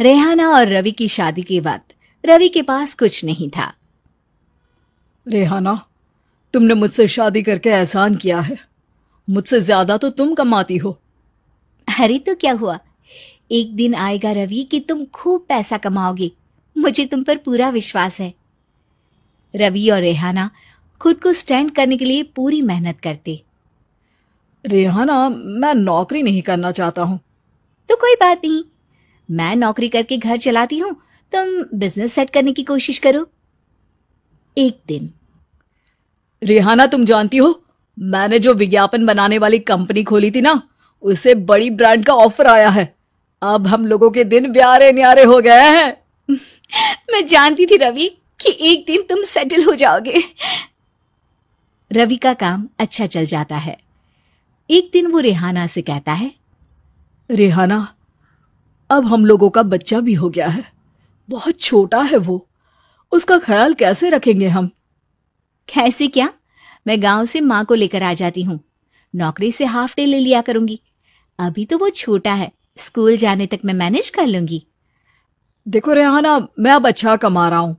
रेहाना और रवि की शादी के बाद रवि के पास कुछ नहीं था रेहाना तुमने मुझसे शादी करके एहसान किया है मुझसे ज्यादा तो तुम कमाती हो अरे तो क्या हुआ एक दिन आएगा रवि कि तुम खूब पैसा कमाओगे मुझे तुम पर पूरा विश्वास है रवि और रेहाना खुद को स्टैंड करने के लिए पूरी मेहनत करते रेहाना मैं नौकरी नहीं करना चाहता हूँ तो कोई बात नहीं मैं नौकरी करके घर चलाती हूँ तुम बिजनेस सेट करने की कोशिश करो एक दिन रिहाना तुम जानती हो मैंने जो विज्ञापन बनाने वाली कंपनी खोली थी ना उसे बड़ी ब्रांड का ऑफर आया है अब हम लोगों के दिन प्यारे न्यारे हो गए हैं मैं जानती थी रवि कि एक दिन तुम सेटल हो जाओगे रवि का काम अच्छा चल जाता है एक दिन वो रेहाना से कहता है रेहाना अब हम लोगों का बच्चा भी हो गया है बहुत छोटा है वो उसका ख्याल कैसे रखेंगे हम कैसे क्या मैं गांव से माँ को लेकर आ जाती हूँ नौकरी से हाफ डे ले लिया करूंगी अभी तो वो छोटा है स्कूल जाने तक मैं मैनेज कर लूंगी देखो रेहाना मैं अब अच्छा कमा रहा हूँ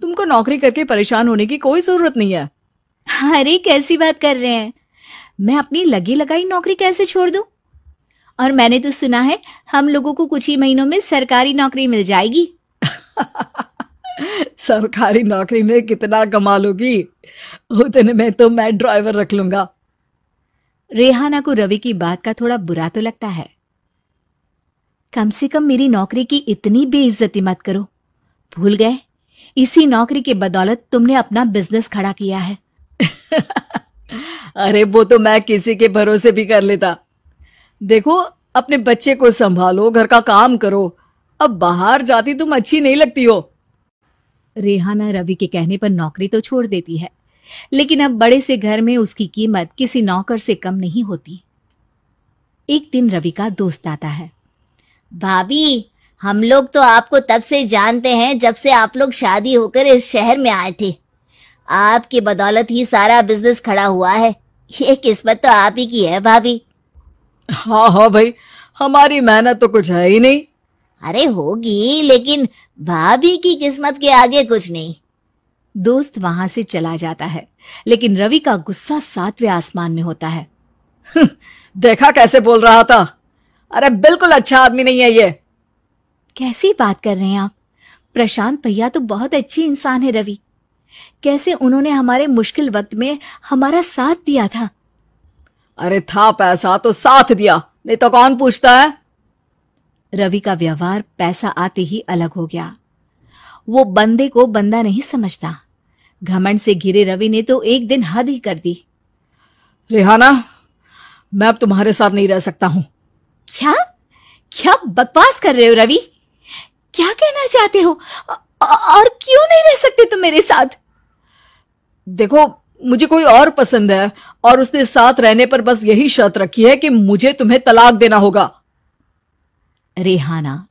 तुमको नौकरी करके परेशान होने की कोई जरूरत नहीं है अरे कैसी बात कर रहे हैं मैं अपनी लगी लगाई नौकरी कैसे छोड़ दूं? और मैंने तो सुना है हम लोगों को कुछ ही महीनों में सरकारी नौकरी मिल जाएगी सरकारी नौकरी में कितना कमा लोगी उतने में तो मैं ड्राइवर रख लूंगा रेहाना को रवि की बात का थोड़ा बुरा तो लगता है कम से कम मेरी नौकरी की इतनी बेइज्जती मत करो भूल गए इसी नौकरी के बदौलत तुमने अपना बिजनेस खड़ा किया है अरे वो तो मैं किसी के भरोसे भी कर लेता देखो अपने बच्चे को संभालो घर का काम करो अब बाहर जाती तुम अच्छी नहीं लगती हो रेहाना रवि के कहने पर नौकरी तो छोड़ देती है लेकिन अब बड़े से घर में उसकी कीमत किसी नौकर से कम नहीं होती एक दिन रवि का दोस्त आता है भाभी हम लोग तो आपको तब से जानते हैं जब से आप लोग शादी होकर इस शहर में आए थे आपकी बदौलत ही सारा बिजनेस खड़ा हुआ है ये किस्मत तो आप ही की है भाभी हाँ हाँ भाई हमारी मेहनत तो कुछ है ही नहीं अरे होगी लेकिन भाभी की किस्मत के आगे कुछ नहीं दोस्त वहां से चला जाता है लेकिन रवि का गुस्सा सातवें आसमान में होता है हम्म, देखा कैसे बोल रहा था अरे बिल्कुल अच्छा आदमी नहीं है ये कैसी बात कर रहे हैं आप प्रशांत भैया तो बहुत अच्छी इंसान है रवि कैसे उन्होंने हमारे मुश्किल वक्त में हमारा साथ दिया था अरे था पैसा तो साथ दिया नहीं तो कौन पूछता है रवि का व्यवहार पैसा आते ही अलग हो गया वो बंदे को बंदा नहीं समझता घमंड से घिरे रवि ने तो एक दिन हद ही कर दी रेहाना मैं अब तुम्हारे साथ नहीं रह सकता हूं क्या क्या बकवास कर रहे हो रवि क्या कहना चाहते हो और क्यों नहीं रह सकते तुम मेरे साथ देखो मुझे कोई और पसंद है और उसने साथ रहने पर बस यही शर्त रखी है कि मुझे तुम्हें तलाक देना होगा रेहाना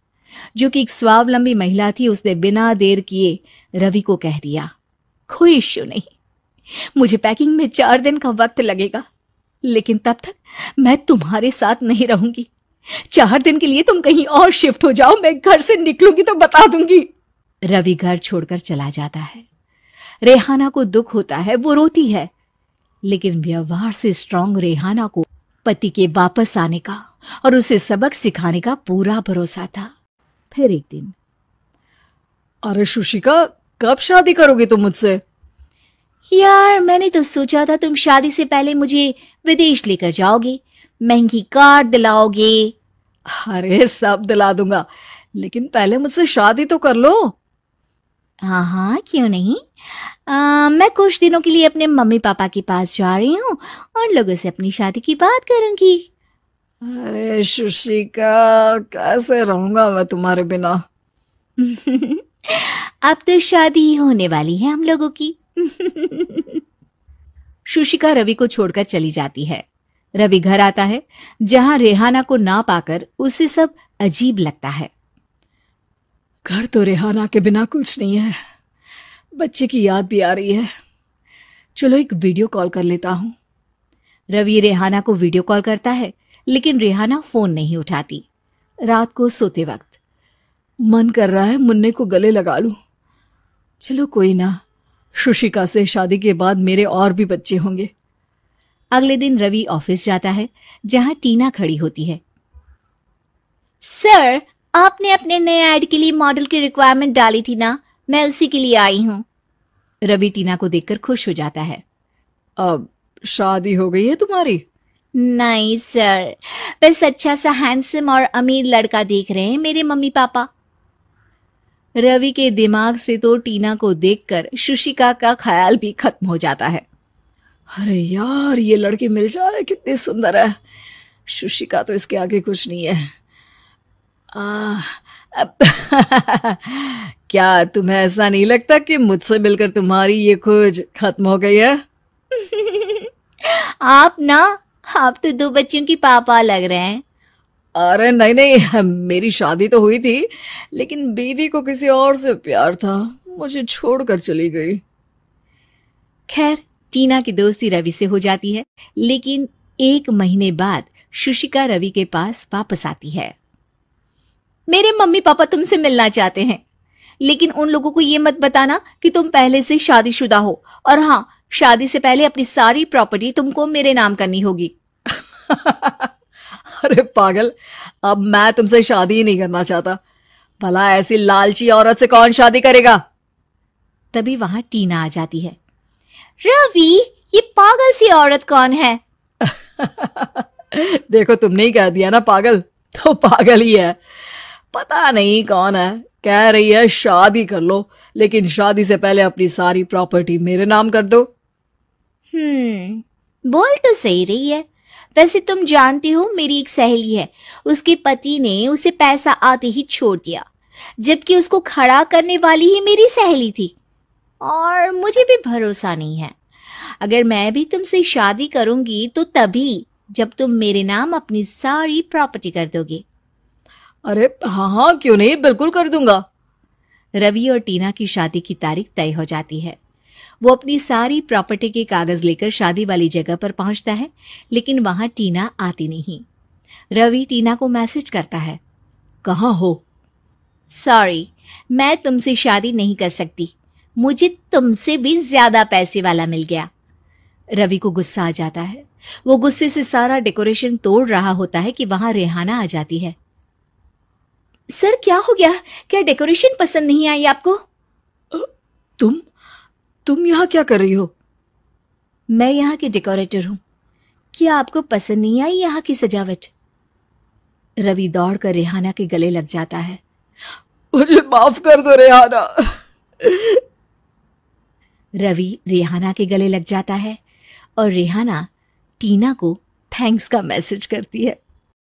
जो कि एक स्वावलंबी महिला थी उसने बिना देर किए रवि को कह दिया कोई इश्यू नहीं मुझे पैकिंग में चार दिन का वक्त लगेगा लेकिन तब तक मैं तुम्हारे साथ नहीं रहूंगी चार दिन के लिए तुम कहीं और शिफ्ट हो जाओ मैं घर से निकलूंगी तो बता दूंगी रवि घर छोड़कर चला जाता है रेहाना को दुख होता है वो रोती है लेकिन व्यवहार से स्ट्रांग रेहाना को पति के वापस आने का और उसे सबक सिखाने का पूरा भरोसा था फिर एक दिन अरे सुशिका कब शादी करोगे तुम मुझसे यार मैंने तो सोचा था तुम शादी से पहले मुझे विदेश लेकर जाओगे महंगी कार दिलाओगे अरे सब दिला दूंगा लेकिन पहले मुझसे शादी तो कर लो हाँ हाँ क्यों नहीं आ, मैं कुछ दिनों के लिए अपने मम्मी पापा के पास जा रही हूँ और लोगों से अपनी शादी की बात करूंगी अरे सुशिका कैसे रहूंगा मैं तुम्हारे बिना अब तो शादी होने वाली है हम लोगों की सुशिका रवि को छोड़कर चली जाती है रवि घर आता है जहां रेहाना को ना पाकर उसे सब अजीब लगता है घर तो रेहाना के बिना कुछ नहीं है बच्चे की याद भी आ रही है चलो एक वीडियो कॉल कर लेता हूँ रवि रेहाना को वीडियो कॉल करता है लेकिन रेहाना फोन नहीं उठाती रात को सोते वक्त मन कर रहा है मुन्ने को गले लगा लूं चलो कोई ना सुशिका से शादी के बाद मेरे और भी बच्चे होंगे अगले दिन रवि ऑफिस जाता है जहां टीना खड़ी होती है सर आपने अपने नए ऐड के लिए मॉडल की रिक्वायरमेंट डाली थी ना मैं उसी के लिए आई हूं रवि टीना को देखकर खुश हो जाता है अब शादी हो गई है तुम्हारी नहीं सर बस अच्छा सा हैंडसम और अमीर लड़का देख रहे हैं मेरे मम्मी पापा रवि के दिमाग से तो टीना को देखकर सुशिका का ख्याल भी खत्म हो जाता है अरे यार ये लड़की मिल जाए कितनी सुंदर है सुशिका तो इसके आगे कुछ नहीं है आ, अब क्या तुम्हें ऐसा नहीं लगता कि मुझसे मिलकर तुम्हारी ये खोज खत्म हो गई है आप ना आप तो दो बच्चों की पापा लग रहे हैं अरे नहीं नहीं मेरी शादी तो हुई थी लेकिन बीवी को किसी और से प्यार था मुझे छोड़कर चली गई खैर टीना की दोस्ती रवि से हो जाती है लेकिन एक महीने बाद शुशिका रवि के पास वापस आती है मेरे मम्मी पापा तुमसे मिलना चाहते हैं लेकिन उन लोगों को ये मत बताना कि तुम पहले से शादीशुदा हो और हाँ शादी से पहले अपनी सारी प्रॉपर्टी तुमको मेरे नाम करनी होगी अरे पागल अब मैं तुमसे शादी ही नहीं करना चाहता भला ऐसी लालची औरत से कौन शादी करेगा तभी वहां टीना आ जाती है रवि ये पागल सी औरत कौन है देखो तुमने ही कह दिया ना पागल तो पागल ही है पता नहीं कौन है कह रही है शादी कर लो लेकिन शादी से पहले अपनी सारी प्रॉपर्टी मेरे नाम कर दो हम्म बोल तो सही रही है वैसे तुम जानती हो मेरी एक सहेली है उसके पति ने उसे पैसा आते ही छोड़ दिया जबकि उसको खड़ा करने वाली ही मेरी सहेली थी और मुझे भी भरोसा नहीं है अगर मैं भी तुमसे शादी करूंगी तो तभी जब तुम मेरे नाम अपनी सारी प्रॉपर्टी कर दोगे अरे हाँ हाँ क्यों नहीं बिल्कुल कर दूंगा रवि और टीना की शादी की तारीख तय हो जाती है वो अपनी सारी प्रॉपर्टी के कागज लेकर शादी वाली जगह पर पहुंचता है लेकिन वहां टीना आती नहीं रवि टीना को मैसेज करता है कहा हो सॉरी मैं तुमसे शादी नहीं कर सकती मुझे तुमसे भी ज्यादा पैसे वाला मिल गया रवि को गुस्सा आ जाता है वो गुस्से से सारा डेकोरेशन तोड़ रहा होता है कि वहां रेहाना आ जाती है सर क्या हो गया क्या डेकोरेशन पसंद नहीं आई आपको तुम तुम यहाँ क्या कर रही हो मैं यहाँ की डेकोरेटर हूँ क्या आपको पसंद नहीं आई यहाँ की सजावट रवि दौड़कर रेहाना के गले लग जाता है मुझे माफ कर दो रेहाना रवि रेहाना के गले लग जाता है और रेहाना टीना को थैंक्स का मैसेज करती है